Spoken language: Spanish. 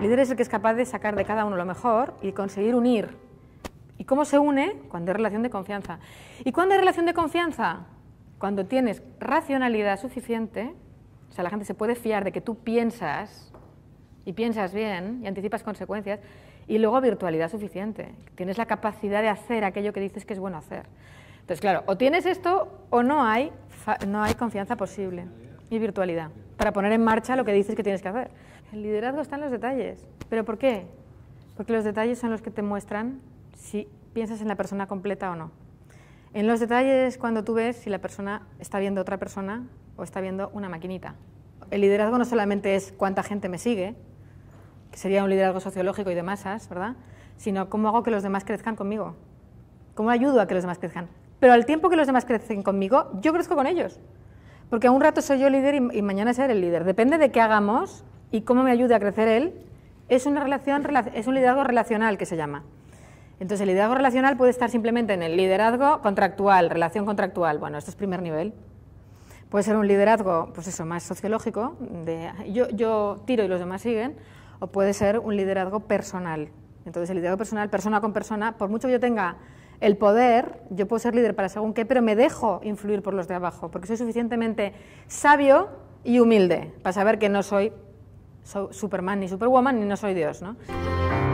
líder es el que es capaz de sacar de cada uno lo mejor y conseguir unir. ¿Y cómo se une? Cuando hay relación de confianza. ¿Y cuándo hay relación de confianza? Cuando tienes racionalidad suficiente, o sea, la gente se puede fiar de que tú piensas y piensas bien y anticipas consecuencias, y luego virtualidad suficiente. Tienes la capacidad de hacer aquello que dices que es bueno hacer. Entonces, claro, o tienes esto o no hay, no hay confianza posible y virtualidad, para poner en marcha lo que dices que tienes que hacer. El liderazgo está en los detalles. ¿Pero por qué? Porque los detalles son los que te muestran si piensas en la persona completa o no. En los detalles cuando tú ves si la persona está viendo otra persona o está viendo una maquinita. El liderazgo no solamente es cuánta gente me sigue, que sería un liderazgo sociológico y de masas, ¿verdad? Sino cómo hago que los demás crezcan conmigo. ¿Cómo ayudo a que los demás crezcan? Pero al tiempo que los demás crecen conmigo, yo crezco con ellos. Porque a un rato soy yo líder y, mañana seré el líder. Depende de qué hagamos y cómo me ayude a crecer él. Es, una relación, es un liderazgo relacional que se llama. Entonces, el liderazgo relacional puede estar simplemente en el liderazgo contractual, relación contractual. Bueno, esto es primer nivel. Puede ser un liderazgo, pues eso, más sociológico, yo, yo tiro y los demás siguen, o puede ser un liderazgo personal. Entonces, el liderazgo personal, persona con persona, por mucho que yo tenga el poder, yo puedo ser líder para según qué, pero me dejo influir por los de abajo, porque soy suficientemente sabio y humilde para saber que no soy Superman ni Superwoman ni no soy Dios, ¿no?